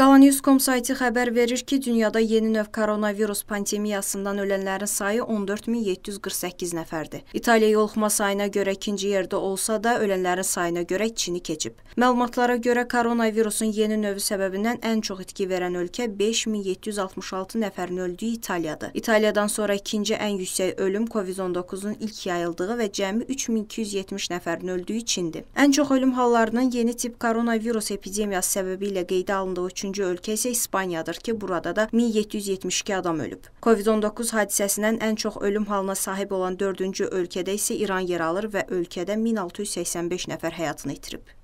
Qalanews.com sayti xəbər verir ki, dünyada yeni növ koronavirus pandemiyasından ölənlərin sayı 14748 nəfərdir. İtaliya yoluxma sayına görə ikinci yerdə olsa da, ölənlərin sayına görə Çini keçib. Məlumatlara görə koronavirusun yeni növü səbəbindən ən çox itki verən ölkə 5766 nəfərin öldüyü İtaliyadır. İtaliyadan sonra ikinci ən yüksək ölüm COVID-19-un ilk yayıldığı və cəmi 3270 nəfərin öldüyü Çindir. Ən çox ölüm hallarının yeni tip koronavirus epidemiyası səbəbi ilə qeydə alındığı üçün 13-cü ölkə isə İspaniyadır ki, burada da 1772 adam ölüb. COVID-19 hadisəsindən ən çox ölüm halına sahib olan 4-cü ölkədə isə İran yer alır və ölkədə 1685 nəfər həyatını itirib.